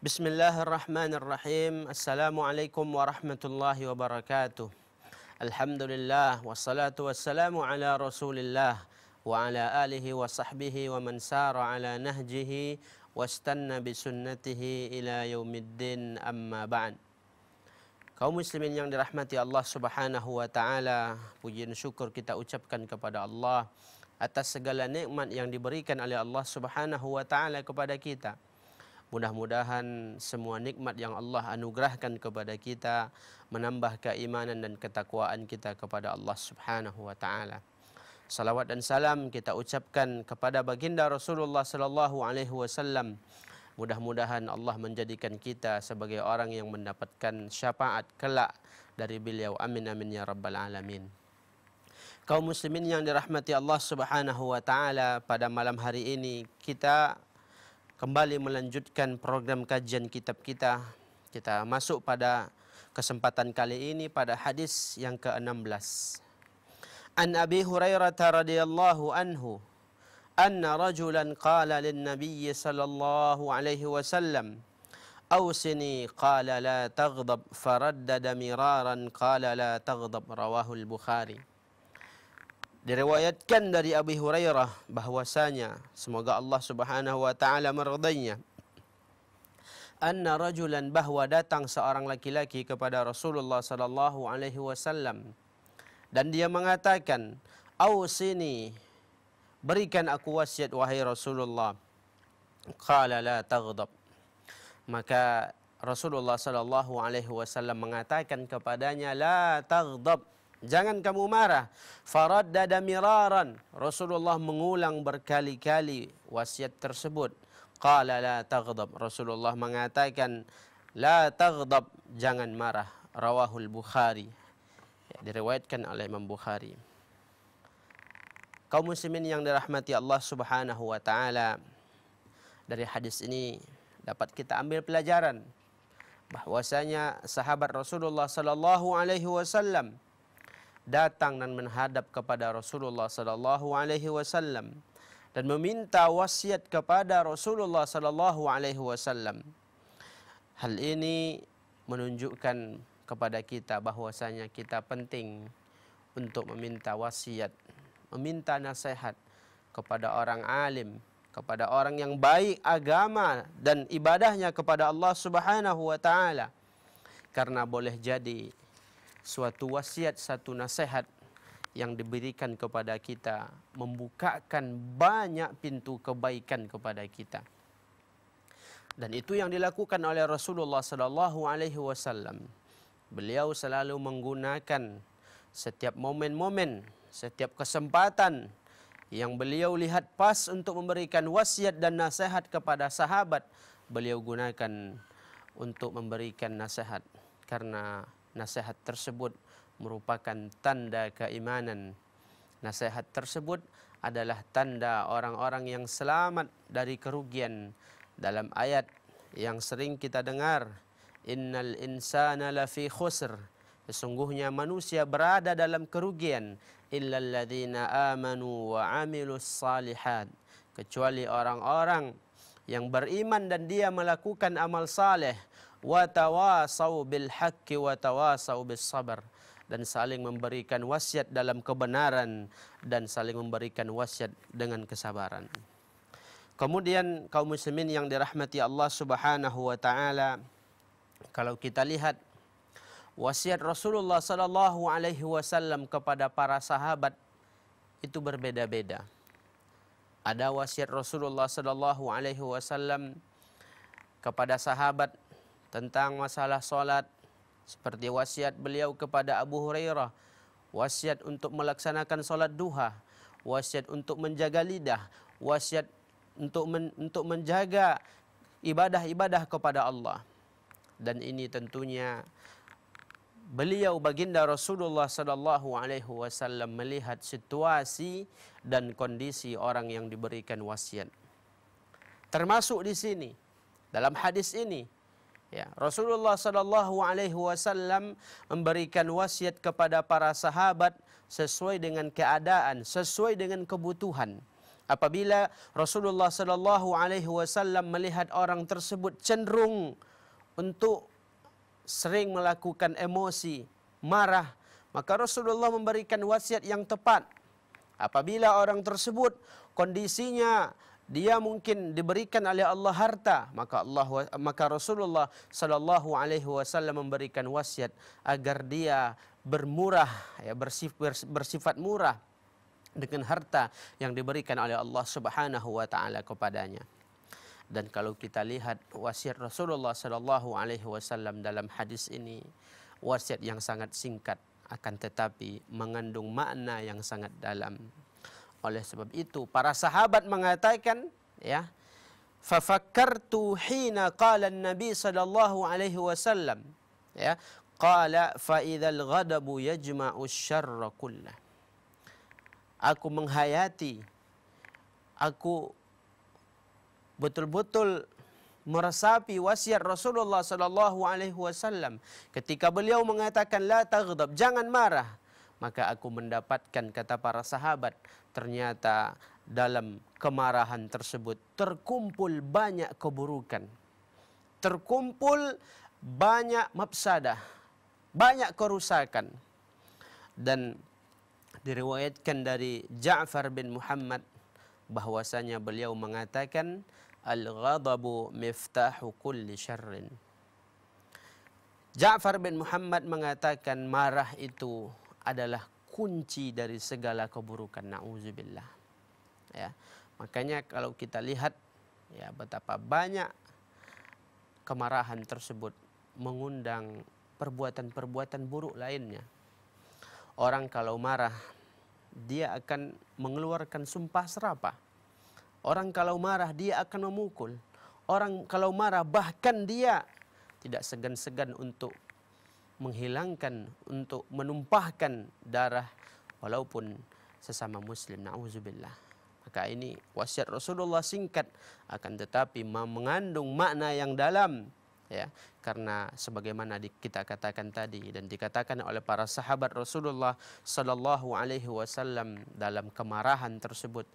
Bismillahirrahmanirrahim. الله warahmatullahi wabarakatuh. Alhamdulillah. عليكم ورحمه الله وبركاته الحمد لله والصلاه والسلام على رسول الله وعلى اله وصحبه ومن سار على نهجه واستنى بسنته الى يوم الدين اما بعد Kaum muslimin yang dirahmati Allah Subhanahu wa taala, puji dan syukur kita ucapkan kepada Allah atas segala nikmat yang diberikan oleh Allah Subhanahu wa taala kepada kita. Mudah-mudahan semua nikmat yang Allah anugerahkan kepada kita menambah keimanan dan ketakwaan kita kepada Allah Subhanahu wa taala. Salawat dan salam kita ucapkan kepada baginda Rasulullah sallallahu alaihi wasallam. Mudah-mudahan Allah menjadikan kita sebagai orang yang mendapatkan syafaat kelak dari beliau. Amin amin ya rabbal alamin. Kaum muslimin yang dirahmati Allah Subhanahu wa taala, pada malam hari ini kita kembali melanjutkan program kajian kitab kita. Kita masuk pada kesempatan kali ini pada hadis yang ke-16. An Abi Hurairah radhiyallahu anhu anna rajulan qala lin nabiy sallallahu alaihi wasallam awsini qala la taghdab faraddada miraran qala la taghdab Rawahul bukhari diriwayatkan dari Abi Hurairah bahwasanya semoga Allah Subhanahu wa taala meridainya anna rajulan bahwa datang seorang laki-laki kepada Rasulullah sallallahu alaihi wasallam dan dia mengatakan ausini berikan aku wasiat wahai Rasulullah qala la taghdab maka Rasulullah sallallahu alaihi wasallam mengatakan kepadanya la taghdab Jangan kamu marah. Faradda miraran. Rasulullah mengulang berkali-kali wasiat tersebut. Qala la taghdab. Rasulullah mengatakan la taghdab, jangan marah. Rawahul Bukhari. Ya, diriwayatkan oleh Imam Bukhari. Kaum muslimin yang dirahmati Allah Subhanahu wa taala. Dari hadis ini dapat kita ambil pelajaran bahwasanya sahabat Rasulullah sallallahu alaihi wasallam datang dan menghadap kepada Rasulullah sallallahu alaihi wasallam dan meminta wasiat kepada Rasulullah sallallahu alaihi wasallam. Hal ini menunjukkan kepada kita bahwasanya kita penting untuk meminta wasiat, meminta nasihat kepada orang alim, kepada orang yang baik agama dan ibadahnya kepada Allah Subhanahu wa taala. Karena boleh jadi suatu wasiat, satu nasihat yang diberikan kepada kita membukakan banyak pintu kebaikan kepada kita. Dan itu yang dilakukan oleh Rasulullah sallallahu alaihi wasallam. Beliau selalu menggunakan setiap momen-momen, setiap kesempatan yang beliau lihat pas untuk memberikan wasiat dan nasihat kepada sahabat, beliau gunakan untuk memberikan nasihat karena nasihat tersebut merupakan tanda keimanan. Nasihat tersebut adalah tanda orang-orang yang selamat dari kerugian. Dalam ayat yang sering kita dengar, Innal insana lafi khusr. Sesungguhnya manusia berada dalam kerugian. Illa alladhina amanu wa amilus salihat. Kecuali orang-orang yang beriman dan dia melakukan amal saleh watawasau bil haqqi watawasau bil sabar dan saling memberikan wasiat dalam kebenaran dan saling memberikan wasiat dengan kesabaran. Kemudian kaum muslimin yang dirahmati Allah Subhanahu wa taala kalau kita lihat wasiat Rasulullah sallallahu alaihi wasallam kepada para sahabat itu berbeda-beda. Ada wasiat Rasulullah sallallahu alaihi wasallam kepada sahabat tentang masalah solat seperti wasiat beliau kepada Abu Hurairah wasiat untuk melaksanakan solat duha wasiat untuk menjaga lidah wasiat untuk men, untuk menjaga ibadah-ibadah kepada Allah dan ini tentunya beliau baginda Rasulullah sallallahu alaihi wasallam melihat situasi dan kondisi orang yang diberikan wasiat termasuk di sini dalam hadis ini Ya, Rasulullah sallallahu alaihi wasallam memberikan wasiat kepada para sahabat sesuai dengan keadaan, sesuai dengan kebutuhan. Apabila Rasulullah sallallahu alaihi wasallam melihat orang tersebut cenderung untuk sering melakukan emosi, marah, maka Rasulullah memberikan wasiat yang tepat. Apabila orang tersebut kondisinya dia mungkin diberikan oleh Allah harta maka Allah maka Rasulullah sallallahu alaihi wasallam memberikan wasiat agar dia bermurah ya bersifat murah dengan harta yang diberikan oleh Allah Subhanahu wa taala kepadanya. Dan kalau kita lihat wasiat Rasulullah sallallahu alaihi wasallam dalam hadis ini wasiat yang sangat singkat akan tetapi mengandung makna yang sangat dalam. Oleh sebab itu para sahabat mengatakan ya fafakkartu hina qala an-nabi sallallahu alaihi wasallam ya qala fa idzal ghadabu yajma'u syarra kullah aku menghayati aku betul-betul meresapi wasiat Rasulullah sallallahu alaihi wasallam ketika beliau mengatakan la taghdab jangan marah maka aku mendapatkan kata para sahabat ternyata dalam kemarahan tersebut terkumpul banyak keburukan terkumpul banyak mafsadah banyak kerusakan dan diriwayatkan dari Ja'far bin Muhammad bahwasanya beliau mengatakan al-ghadabu miftahu kulli syarrin Ja'far bin Muhammad mengatakan marah itu adalah kunci dari segala keburukan nauzubillah ya makanya kalau kita lihat ya betapa banyak kemarahan tersebut mengundang perbuatan-perbuatan buruk lainnya orang kalau marah dia akan mengeluarkan sumpah serapah orang kalau marah dia akan memukul orang kalau marah bahkan dia tidak segan-segan untuk menghilangkan untuk menumpahkan darah walaupun sesama muslim Nauzubillah. maka ini wasiat Rasulullah singkat akan tetapi mengandung makna yang dalam ya karena sebagaimana kita katakan tadi dan dikatakan oleh para sahabat Rasulullah sallallahu alaihi wasallam dalam kemarahan tersebut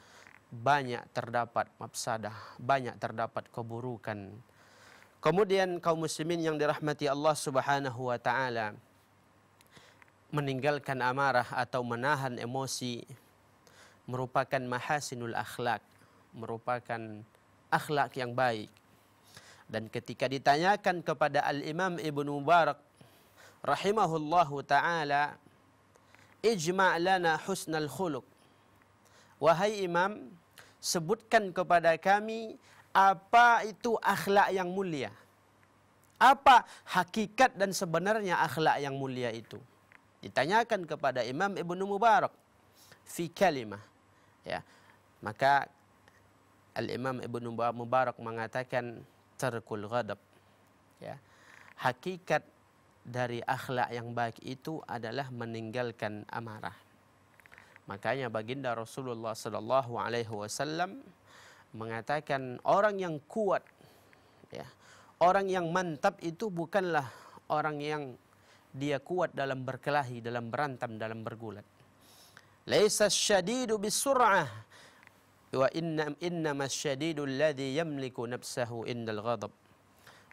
banyak terdapat mafsadah banyak terdapat keburukan Kemudian kaum muslimin yang dirahmati Allah Subhanahu wa taala meninggalkan amarah atau menahan emosi merupakan mahasinul akhlak, merupakan akhlak yang baik. Dan ketika ditanyakan kepada Al-Imam Ibn Mubarak rahimahullahu taala ijma' lana husnal khuluk, Wahai Imam, sebutkan kepada kami apa itu akhlak yang mulia? Apa hakikat dan sebenarnya akhlak yang mulia itu? Ditanyakan kepada Imam Ibn Mubarak fi kalimah. Ya. Maka Al-Imam Ibn Mubarak mengatakan terkul ghadab. Ya. Hakikat dari akhlak yang baik itu adalah meninggalkan amarah. Makanya baginda Rasulullah sallallahu alaihi wasallam mengatakan orang yang kuat ya orang yang mantap itu bukanlah orang yang dia kuat dalam berkelahi dalam berantam dalam bergulat laisa syadidu bisur'ah wa inna inna masyadidu alladhi yamliku nafsahu indal ghadab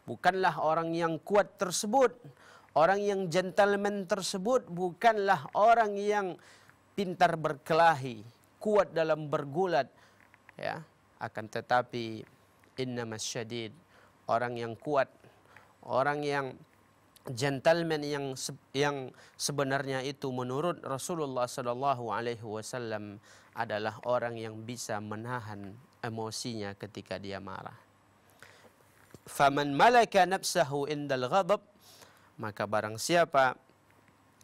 bukanlah orang yang kuat tersebut orang yang gentleman tersebut bukanlah orang yang pintar berkelahi kuat dalam bergulat ya akan tetapi inna masyadid orang yang kuat orang yang gentleman yang yang sebenarnya itu menurut Rasulullah sallallahu alaihi wasallam adalah orang yang bisa menahan emosinya ketika dia marah. Faman malaka nafsahu indal ghadab maka barang siapa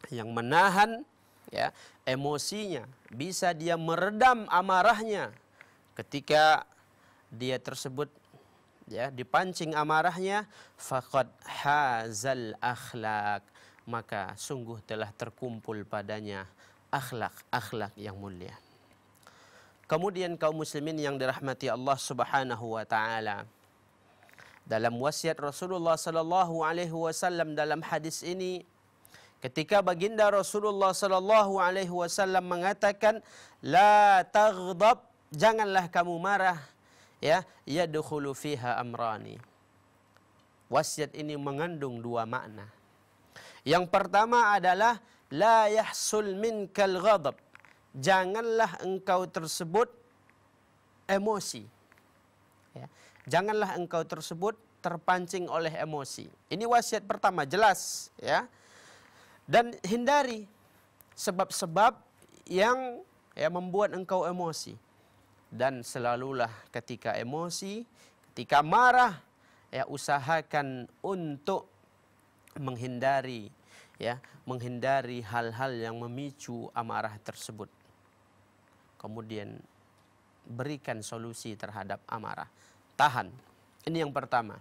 yang menahan ya emosinya bisa dia meredam amarahnya ketika dia tersebut ya dipancing amarahnya faqad hazal akhlak maka sungguh telah terkumpul padanya akhlak-akhlak yang mulia kemudian kaum muslimin yang dirahmati Allah Subhanahu wa taala dalam wasiat Rasulullah sallallahu alaihi wasallam dalam hadis ini ketika baginda Rasulullah sallallahu alaihi wasallam mengatakan la taghdab janganlah kamu marah ya yadkhulu fiha amrani wasiat ini mengandung dua makna yang pertama adalah la yahsul minkal ghadab janganlah engkau tersebut emosi ya janganlah engkau tersebut terpancing oleh emosi ini wasiat pertama jelas ya dan hindari sebab-sebab yang ya, membuat engkau emosi. dan selalulah ketika emosi, ketika marah ya usahakan untuk menghindari ya, menghindari hal-hal yang memicu amarah tersebut. Kemudian berikan solusi terhadap amarah. Tahan. Ini yang pertama.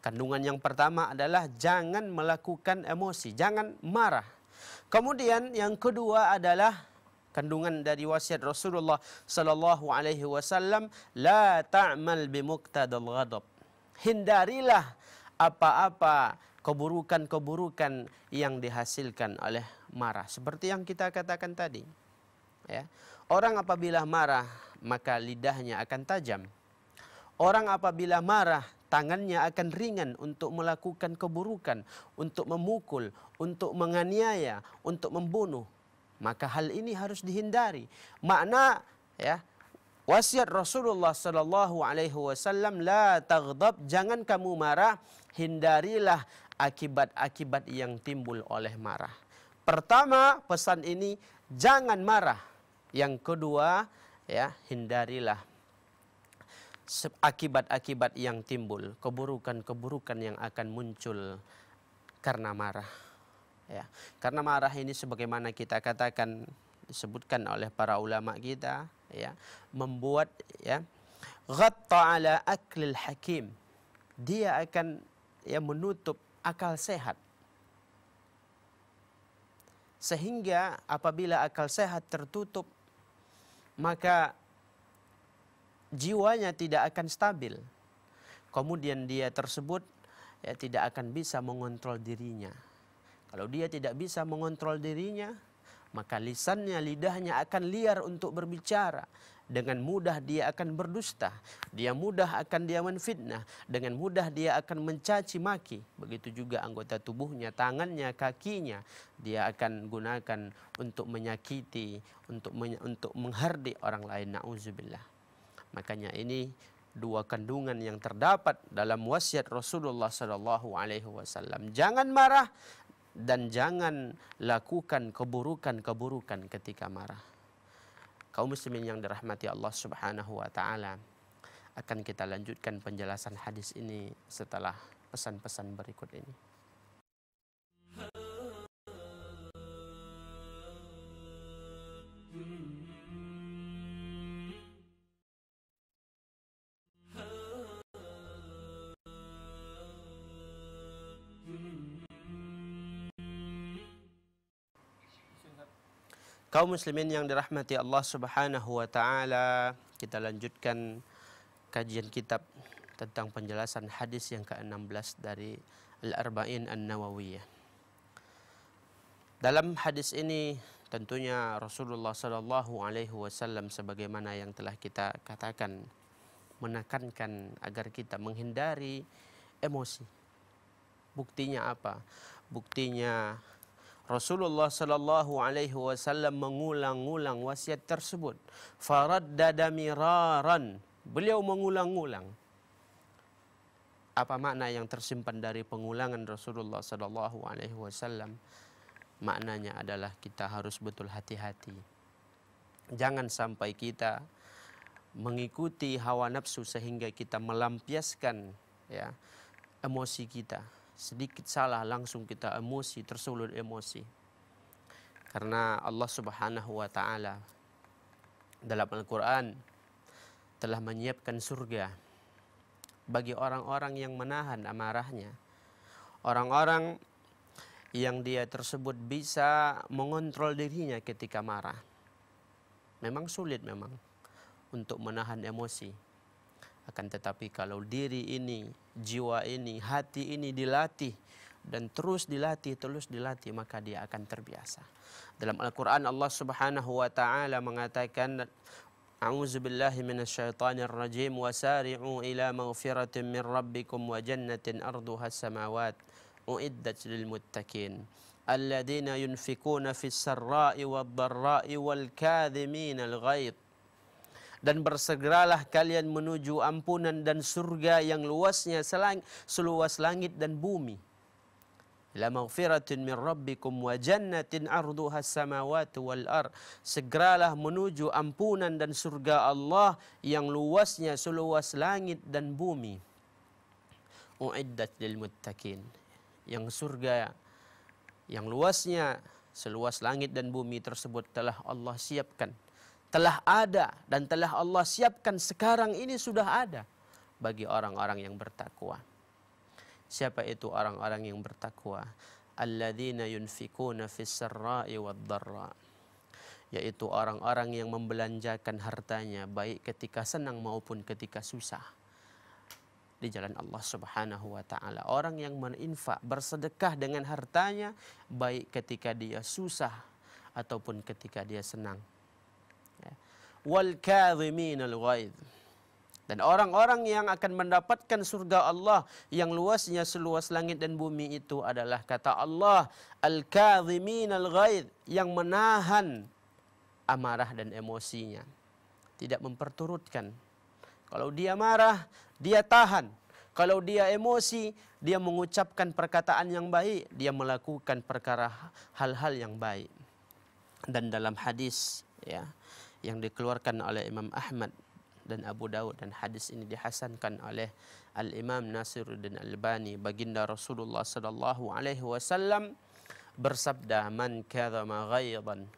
Kandungan yang pertama adalah jangan melakukan emosi, jangan marah. Kemudian yang kedua adalah kandungan dari wasiat Rasulullah sallallahu alaihi wasallam la ta'mal bi muqtadal ghadab hindarilah apa-apa keburukan-keburukan yang dihasilkan oleh marah seperti yang kita katakan tadi ya orang apabila marah maka lidahnya akan tajam orang apabila marah tangannya akan ringan untuk melakukan keburukan untuk memukul untuk menganiaya untuk membunuh Maka hal ini harus dihindari. Makna ya wasiat Rasulullah sallallahu alaihi wasallam la taghdab jangan kamu marah hindarilah akibat-akibat yang timbul oleh marah. Pertama pesan ini jangan marah. Yang kedua ya hindarilah akibat-akibat yang timbul, keburukan-keburukan yang akan muncul karena marah. Ya. Karena marah ini sebagaimana kita katakan disebutkan oleh para ulama kita ya membuat ya ghatta ala aklil hakim dia akan ya menutup akal sehat sehingga apabila akal sehat tertutup maka jiwanya tidak akan stabil kemudian dia tersebut ya tidak akan bisa mengontrol dirinya Kalau dia tidak bisa mengontrol dirinya, maka lisannya, lidahnya akan liar untuk berbicara. Dengan mudah dia akan berdusta. Dia mudah akan dia menfitnah. Dengan mudah dia akan mencaci maki. Begitu juga anggota tubuhnya, tangannya, kakinya. Dia akan gunakan untuk menyakiti, untuk men untuk menghardik orang lain. Nauzubillah. Makanya ini dua kandungan yang terdapat dalam wasiat Rasulullah SAW. Jangan marah dan jangan lakukan keburukan-keburukan ketika marah. Kau muslimin yang dirahmati Allah Subhanahu wa taala akan kita lanjutkan penjelasan hadis ini setelah pesan-pesan berikut ini. Hmm. Kaum muslimin yang dirahmati Allah Subhanahu wa taala, kita lanjutkan kajian kitab tentang penjelasan hadis yang ke-16 dari Al-Arba'in An-Nawawi. Dalam hadis ini tentunya Rasulullah sallallahu alaihi wasallam sebagaimana yang telah kita katakan menekankan agar kita menghindari emosi. Buktinya apa? Buktinya Rasulullah sallallahu alaihi wasallam mengulang-ulang wasiat tersebut. Faraddada damiraran Beliau mengulang-ulang. Apa makna yang tersimpan dari pengulangan Rasulullah sallallahu alaihi wasallam? Maknanya adalah kita harus betul hati-hati. Jangan sampai kita mengikuti hawa nafsu sehingga kita melampiaskan ya emosi kita sedikit salah langsung kita emosi, tersulut emosi. Karena Allah Subhanahu wa taala dalam Al-Qur'an telah menyiapkan surga bagi orang-orang yang menahan amarahnya. Orang-orang yang dia tersebut bisa mengontrol dirinya ketika marah. Memang sulit memang untuk menahan emosi. akan tetapi kalau diri ini jiwa ini hati ini dilatih dan terus dilatih terus dilatih maka dia akan terbiasa dalam Al-Qur'an Allah Subhanahu wa taala mengatakan A'udzu billahi minasyaitonir rajim wasari'u ila magfiratin min rabbikum wa jannatin arduha samawat uiddat lil muttaqin alladziina yunfikuuna fis sarra'i wad darra'i wal kaadhimiina al ghaidh dan bersegeralah kalian menuju ampunan dan surga yang luasnya selang, seluas langit dan bumi. La maghfiratin min rabbikum wa jannatin arduha samawati wal ar. Segeralah menuju ampunan dan surga Allah yang luasnya seluas langit dan bumi. U'iddat lil muttaqin. Yang surga yang luasnya seluas langit dan bumi tersebut telah Allah siapkan telah ada dan telah Allah siapkan sekarang ini sudah ada bagi orang-orang yang bertakwa. Siapa itu orang-orang yang bertakwa? Alladzina yunfikuna fis-sarra'i wad-dharra. Yaitu orang-orang yang membelanjakan hartanya baik ketika senang maupun ketika susah di jalan Allah Subhanahu wa taala. Orang yang berinfak, bersedekah dengan hartanya baik ketika dia susah ataupun ketika dia senang wal kadhimin al ghaiz dan orang-orang yang akan mendapatkan surga Allah yang luasnya seluas langit dan bumi itu adalah kata Allah al kadhimin al ghaiz yang menahan amarah dan emosinya tidak memperturutkan kalau dia marah dia tahan kalau dia emosi, dia mengucapkan perkataan yang baik, dia melakukan perkara hal-hal yang baik. Dan dalam hadis, ya, yang dikeluarkan oleh Imam Ahmad dan Abu Dawud dan hadis ini dihasankan oleh Al Imam Nasir dan Al Bani baginda Rasulullah sallallahu alaihi wasallam bersabda man kadzama ghaidan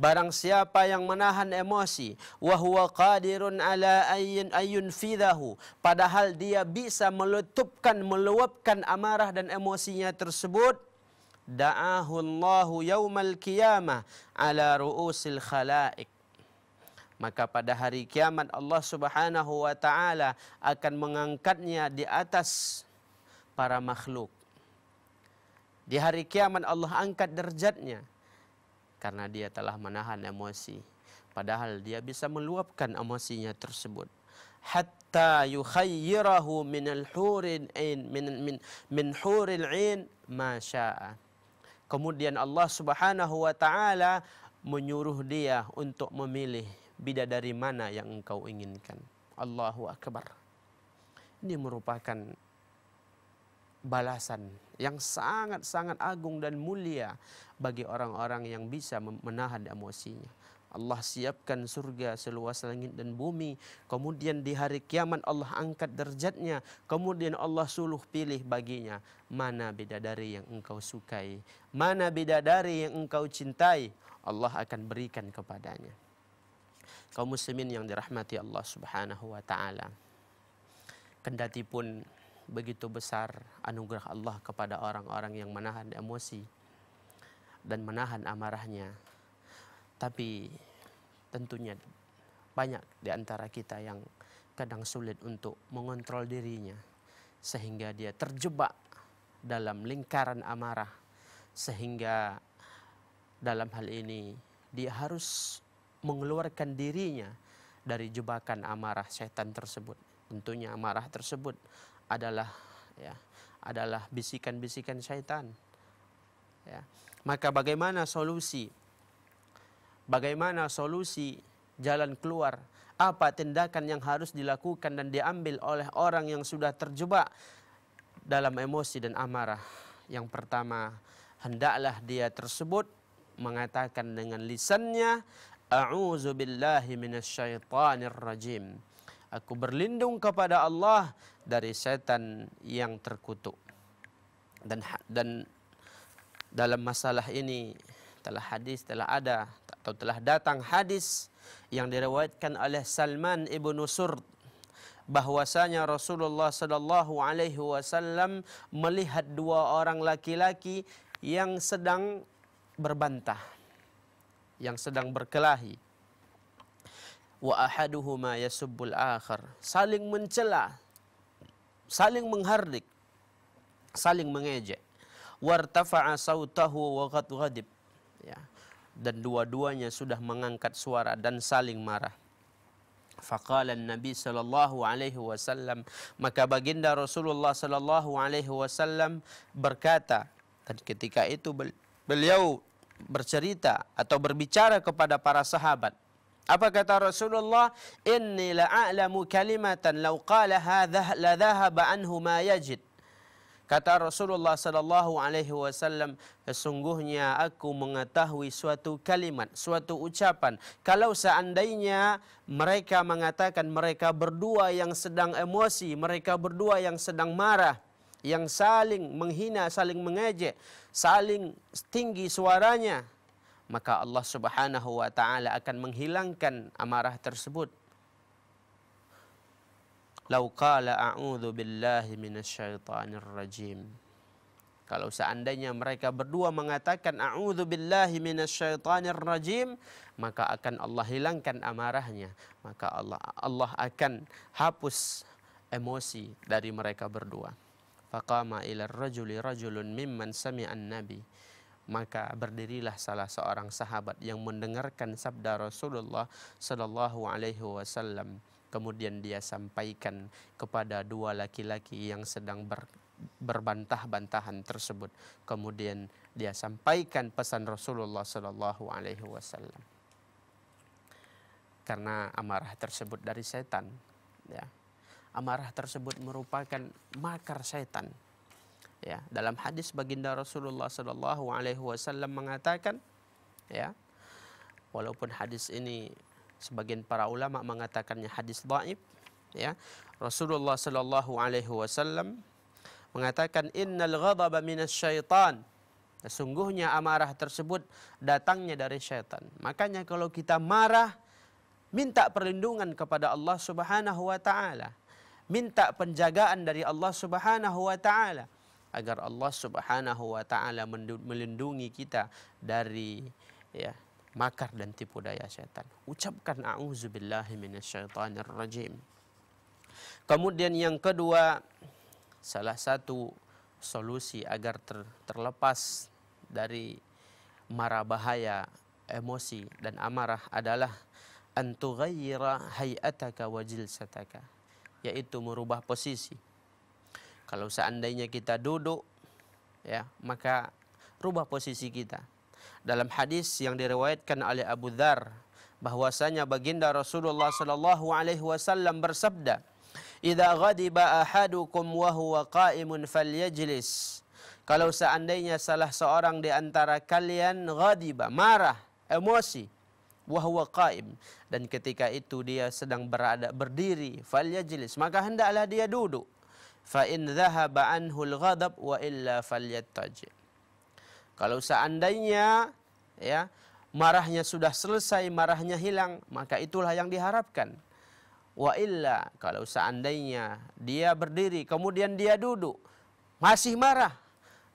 Barang siapa yang menahan emosi wa huwa qadirun ala ayyin ayyun fidahu padahal dia bisa meletupkan meluapkan amarah dan emosinya tersebut da'ahu Allahu yaumal qiyamah ala ru'usil khalaik. Maka pada hari kiamat Allah Subhanahu wa taala akan mengangkatnya di atas para makhluk. Di hari kiamat Allah angkat derajatnya karena dia telah menahan emosi padahal dia bisa meluapkan emosinya tersebut hatta yukhayyirahu min al-hurin ain min min min huril ain ma syaa'a Kemudian Allah Subhanahu wa taala menyuruh dia untuk memilih bida dari mana yang engkau inginkan. Allahu akbar. Ini merupakan balasan yang sangat-sangat agung dan mulia bagi orang-orang yang bisa menahan emosinya. Allah siapkan surga seluas langit dan bumi. Kemudian di hari kiamat Allah angkat derjatnya. Kemudian Allah suluh pilih baginya. Mana beda dari yang engkau sukai. Mana beda dari yang engkau cintai. Allah akan berikan kepadanya. Kau muslimin yang dirahmati Allah subhanahu wa ta'ala. Kendati pun begitu besar anugerah Allah kepada orang-orang yang menahan emosi. Dan menahan amarahnya. Tapi tentunya banyak di antara kita yang kadang sulit untuk mengontrol dirinya sehingga dia terjebak dalam lingkaran amarah sehingga dalam hal ini dia harus mengeluarkan dirinya dari jebakan amarah setan tersebut. Tentunya amarah tersebut adalah ya adalah bisikan-bisikan setan. Ya. Maka bagaimana solusi bagaimana solusi jalan keluar, apa tindakan yang harus dilakukan dan diambil oleh orang yang sudah terjebak dalam emosi dan amarah. Yang pertama, hendaklah dia tersebut mengatakan dengan lisannya, A'udzu billahi minasyaitonir rajim. Aku berlindung kepada Allah dari setan yang terkutuk. Dan ha- dan dalam masalah ini telah hadis telah ada atau telah datang hadis yang diriwayatkan oleh Salman ibnu Surd bahwasanya Rasulullah sallallahu alaihi wasallam melihat dua orang laki-laki yang sedang berbantah yang sedang berkelahi wa ahaduhuma yasubbul akhar saling mencela saling menghardik saling mengejek wartafa'a sautahu wa ghadib ya. dan dua-duanya sudah mengangkat suara dan saling marah. Fakalan Nabi sallallahu alaihi wasallam maka baginda Rasulullah sallallahu alaihi wasallam berkata dan ketika itu beliau bercerita atau berbicara kepada para sahabat apa kata Rasulullah inni la'alamu kalimatan lauqalah qala la dahab anhu ma yajid Kata Rasulullah sallallahu alaihi wasallam, sesungguhnya aku mengetahui suatu kalimat, suatu ucapan. Kalau seandainya mereka mengatakan mereka berdua yang sedang emosi, mereka berdua yang sedang marah, yang saling menghina, saling mengejek, saling tinggi suaranya, maka Allah Subhanahu wa taala akan menghilangkan amarah tersebut Lau qala a'udhu billahi minasyaitanir rajim. Kalau seandainya mereka berdua mengatakan a'udzu billahi minasyaitonir rajim maka akan Allah hilangkan amarahnya maka Allah Allah akan hapus emosi dari mereka berdua. Faqama ila rajuli rajulun mimman an nabi maka berdirilah salah seorang sahabat yang mendengarkan sabda Rasulullah sallallahu alaihi wasallam kemudian dia sampaikan kepada dua laki-laki yang sedang ber, berbantah-bantahan tersebut kemudian dia sampaikan pesan Rasulullah Shallallahu Alaihi Wasallam karena amarah tersebut dari setan ya amarah tersebut merupakan makar setan ya dalam hadis baginda Rasulullah Shallallahu Alaihi Wasallam mengatakan ya walaupun hadis ini sebagian para ulama mengatakannya hadis dhaif ya Rasulullah sallallahu alaihi wasallam mengatakan innal ghadaba minasy syaitan sesungguhnya amarah tersebut datangnya dari syaitan makanya kalau kita marah minta perlindungan kepada Allah Subhanahu wa taala minta penjagaan dari Allah Subhanahu wa taala agar Allah Subhanahu wa taala melindungi kita dari ya makar dan tipu daya setan. Ucapkan a'udzubillahi minasyaitonir rajim. Kemudian yang kedua, salah satu solusi agar ter, terlepas dari mara bahaya emosi dan amarah adalah antughayyira hayataka wa jilsataka yaitu merubah posisi. Kalau seandainya kita duduk ya, maka rubah posisi kita dalam hadis yang diriwayatkan oleh Abu Dhar bahwasanya baginda Rasulullah sallallahu alaihi wasallam bersabda "Idza ghadiba ahadukum wa huwa qa'imun falyajlis" Kalau seandainya salah seorang di antara kalian ghadiba, marah, emosi, wa huwa qa'im dan ketika itu dia sedang berada berdiri, falyajlis, maka hendaklah dia duduk. Fa in dhahaba anhu al wa illa falyattajil. Kalau seandainya ya marahnya sudah selesai, marahnya hilang, maka itulah yang diharapkan. Wa illa kalau seandainya dia berdiri kemudian dia duduk masih marah.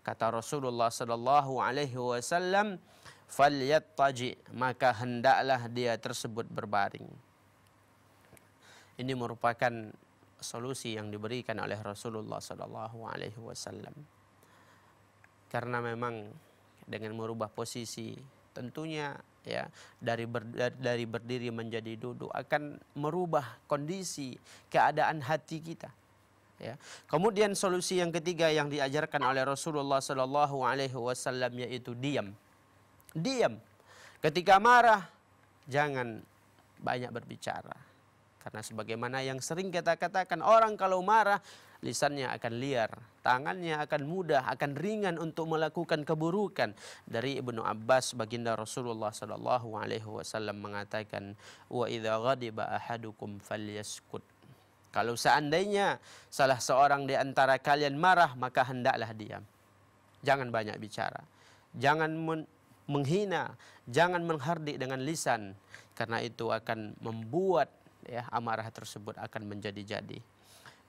Kata Rasulullah sallallahu alaihi wasallam, "Falyattaji," maka hendaklah dia tersebut berbaring. Ini merupakan solusi yang diberikan oleh Rasulullah sallallahu alaihi wasallam. Karena memang dengan merubah posisi tentunya ya dari ber, dari berdiri menjadi duduk akan merubah kondisi keadaan hati kita ya kemudian solusi yang ketiga yang diajarkan oleh Rasulullah Shallallahu Alaihi Wasallam yaitu diam diam ketika marah jangan banyak berbicara karena sebagaimana yang sering kita katakan orang kalau marah lisannya akan liar, tangannya akan mudah, akan ringan untuk melakukan keburukan. Dari Ibnu Abbas baginda Rasulullah sallallahu alaihi wasallam mengatakan, "Wa idza ghadiba ahadukum falyaskut." Kalau seandainya salah seorang di antara kalian marah, maka hendaklah diam. Jangan banyak bicara. Jangan menghina, jangan menghardik dengan lisan karena itu akan membuat ya amarah tersebut akan menjadi-jadi.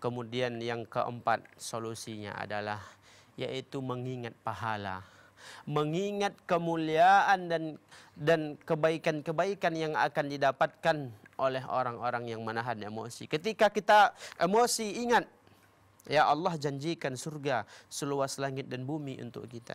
Kemudian yang keempat solusinya adalah yaitu mengingat pahala. Mengingat kemuliaan dan dan kebaikan-kebaikan yang akan didapatkan oleh orang-orang yang menahan emosi. Ketika kita emosi ingat Ya Allah janjikan surga seluas langit dan bumi untuk kita.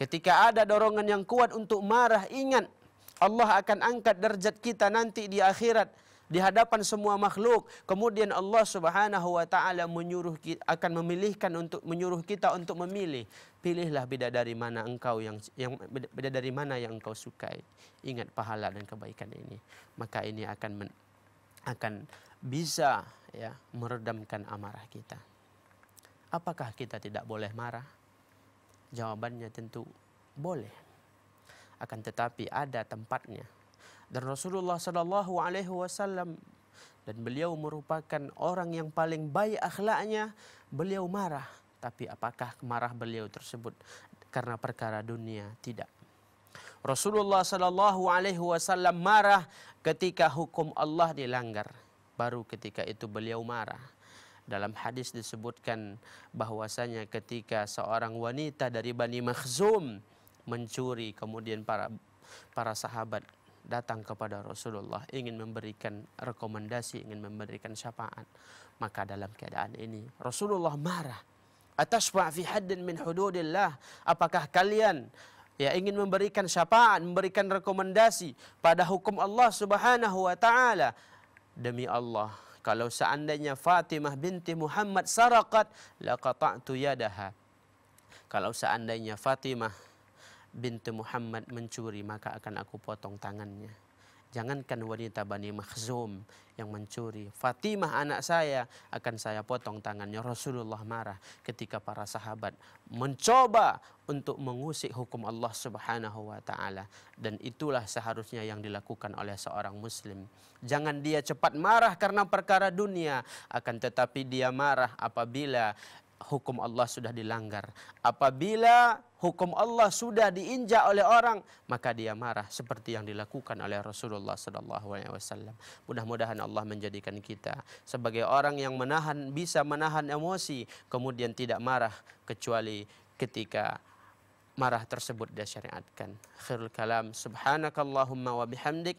Ketika ada dorongan yang kuat untuk marah, ingat Allah akan angkat derajat kita nanti di akhirat di hadapan semua makhluk kemudian Allah Subhanahu wa taala menyuruh kita, akan memilihkan untuk menyuruh kita untuk memilih pilihlah beda dari mana engkau yang yang beda dari mana yang engkau sukai ingat pahala dan kebaikan ini maka ini akan men, akan bisa ya meredamkan amarah kita apakah kita tidak boleh marah jawabannya tentu boleh akan tetapi ada tempatnya dan Rasulullah sallallahu alaihi wasallam dan beliau merupakan orang yang paling baik akhlaknya beliau marah tapi apakah kemarah beliau tersebut karena perkara dunia tidak Rasulullah sallallahu alaihi wasallam marah ketika hukum Allah dilanggar baru ketika itu beliau marah dalam hadis disebutkan bahwasanya ketika seorang wanita dari Bani Makhzum mencuri kemudian para para sahabat datang kepada Rasulullah ingin memberikan rekomendasi, ingin memberikan syafaat. Maka dalam keadaan ini Rasulullah marah. Atashfa' fi haddin min hududillah. Apakah kalian ya ingin memberikan syafaat, memberikan rekomendasi pada hukum Allah Subhanahu wa taala? Demi Allah, kalau seandainya Fatimah binti Muhammad sarakat, laqata'tu yadaha. Kalau seandainya Fatimah Bintu Muhammad mencuri maka akan aku potong tangannya. Jangankan wanita Bani Makhzum yang mencuri. Fatimah anak saya akan saya potong tangannya. Rasulullah marah ketika para sahabat mencoba untuk mengusik hukum Allah subhanahu Dan itulah seharusnya yang dilakukan oleh seorang muslim. Jangan dia cepat marah karena perkara dunia. Akan tetapi dia marah apabila hukum Allah sudah dilanggar. Apabila hukum Allah sudah diinjak oleh orang, maka dia marah seperti yang dilakukan oleh Rasulullah SAW. Mudah-mudahan Allah menjadikan kita sebagai orang yang menahan bisa menahan emosi, kemudian tidak marah kecuali ketika marah tersebut dia syariatkan. Khairul kalam subhanakallahumma wa bihamdik